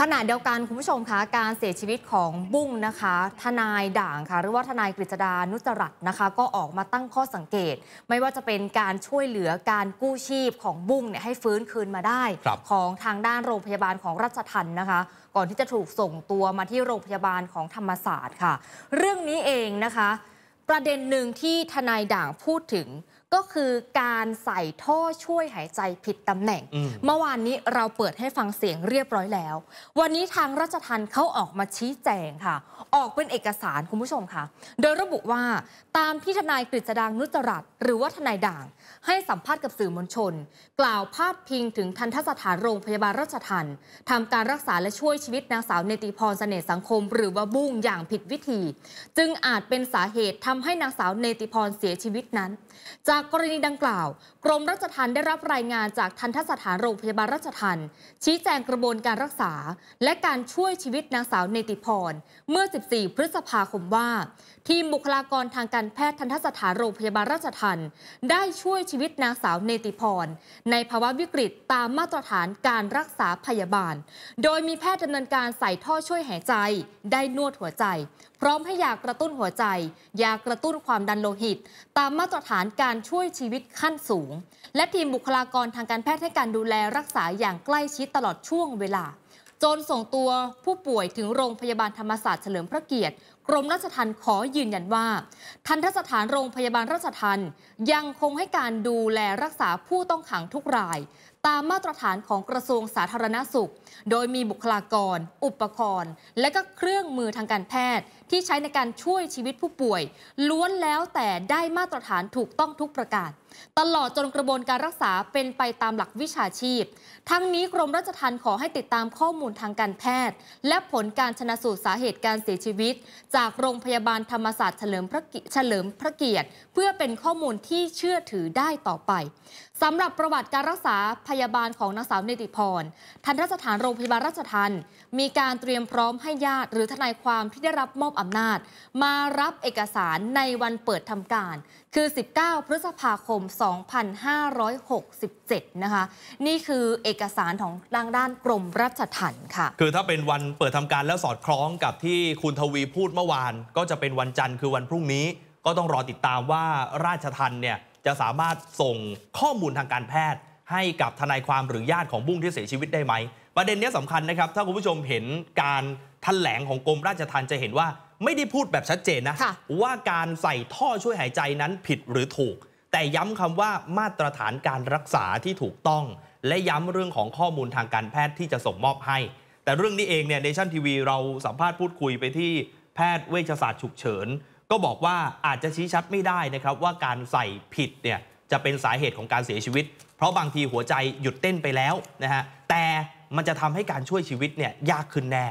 ขณะเดียวกันคุณผู้ชมคะการเสียชีวิตของบุ้งนะคะ ทนายด่างค่ะหรือว่าทนายกฤษดานุจรัตนะคะก็ออกมาตั้งข้อสังเกต ไม่ว่าจะเป็นการช่วยเหลือการกู้ชีพของบุ้งเนี่ยให้ฟื้นคืนมาได้ ของทางด้านโรงพยาบาลของรัชทันนะคะ ก่อนที่จะถูกส่งตัวมาที่โรงพยาบาลของธรรมศาสตร์ค่ะ เรื่องนี้เองนะคะ ประเด็นหนึ่งที่ทนายด่างพูดถึงก็คือการใส่ท่อช่วยหายใจผิดตำแหน่ง เมื่อวานนี้เราเปิดให้ฟังเสียงเรียบร้อยแล้ว วันนี้ทางราชทันเขาออกมาชี้แจงค่ะ ออกเป็นเอกสารคุณผู้ชมค่ะ โดยระบุว่าตามที่ทนายกฤษดางนุจรัตหรือว่าทนายด่าง ให้สัมภาษณ์กับสื่อมวลชน กล่าวพาดพิงถึงทันทสถานโรงพยาบาลราชทันทำการรักษาและช่วยชีวิตนางสาวเนติพรเสน่ห์สังคม หรือว่าบุ้งอย่างผิดวิธี จึงอาจเป็นสาเหตุทำให้นางสาวเนติพรเสียชีวิตนั้นจากกรณีดังกล่าว กรมรัชทันได้รับรายงานจากทันทสถานโรงพยาบาลรัชทันชี้แจงกระบวนการรักษาและการช่วยชีวิตนางสาวเนติพรเมื่อ 14 พฤษภาคมว่า ทีมบุคลากรทางการแพทย์ทันทสถานโรงพยาบาลรัชทันได้ช่วยชีวิตนางสาวเนติพร ในภาวะวิกฤตตามมาตรฐานการรักษาพยาบาล โดยมีแพทย์ดำเนินการใส่ท่อช่วยหายใจได้นวดหัวใจ พร้อมให้ยากระตุ้นหัวใจยากระตุ้นความดันโลหิต ตามมาตรฐานการช่วยชีวิตขั้นสูง และทีมบุคลากรทางการแพทย์ให้การดูแลรักษาอย่างใกล้ชิดตลอดช่วงเวลา จนส่งตัวผู้ป่วยถึงโรงพยาบาลธรรมศาสตร์เฉลิมพระเกียรติกรมรัชทันขอยืนยันว่า ทันทสถานโรงพยาบาลรัชทันยังคงให้การดูแลรักษาผู้ต้องขังทุกราย ตามมาตรฐานของกระทรวงสาธารณาสุข โดยมีบุคลากร อุปกรณ์ และก็เครื่องมือทางการแพทย์ ที่ใช้ในการช่วยชีวิตผู้ป่วย ล้วนแล้วแต่ได้มาตรฐานถูกต้องทุกประการตลอดจนกระบวนการรักษาเป็นไปตามหลักวิชาชีพ ทั้งนี้กรมราชทัณฑ์ขอให้ติดตามข้อมูลทางการแพทย์ และผลการชนะสูตรสาเหตุการเสียชีวิตจากโรงพยาบาลธรรมศาสตร์เฉลิมพระเพระเกียรติ เพื่อเป็นข้อมูลที่เชื่อถือได้ต่อไปสำหรับประวัติการรักษาพยาบาลของนางสาวเนติพร ทันรสถานโรงพยาบาลราชทัน มีการเตรียมพร้อมให้ญาติหรือทนายความที่ได้รับมอบอำนาจ มารับเอกสารในวันเปิดทำการ คือ 19 พฤษภาคม 2567 นะคะนี่คือเอกสารของทางด้านกรมรัชทันค่ะคือถ้าเป็นวันเปิดทำการแล้วสอดคล้องกับที่คุณทวีพูดเมื่ออวานก็จะเป็นวันจันทร์คือวันพรุ่งนี้ ก็ต้องรอติดตามว่าราชทันเนี่ย จะสามารถส่งข้อมูลทางการแพทย์ ให้กับทนายความหรือญาติของบุ้งที่เสียชีวิตได้ไหมประเด็นนี้สำคัญนะครับ ถ้าคุณผู้ชมเห็นการแถลงของกรมราชทันจะเห็นว่าไม่ได้พูดแบบชัดเจนนะะว่าการใส่ท่อช่วยหายใจนั้นผิดหรือถูก แต่ย้ำคำว่ามาตรฐานการรักษาที่ถูกต้อง และย้ำเรื่องของข้อมูลทางการแพทย์ที่จะส่งมอบให้ แต่เรื่องนี้เองเนี่ยเนชั่นทีวี เราสัมภาษณ์พูดคุยไปที่แพทย์เวชศาสตร์ฉุกเฉิน ก็บอกว่าอาจจะชี้ชัดไม่ได้นะครับ ว่าการใส่ผิดเนี่ย จะเป็นสาเหตุของการเสียชีวิต เพราะบางทีหัวใจหยุดเต้นไปแล้วนะฮะ แต่มันจะทำให้การช่วยชีวิตเนี่ย ยากขึ้นแน่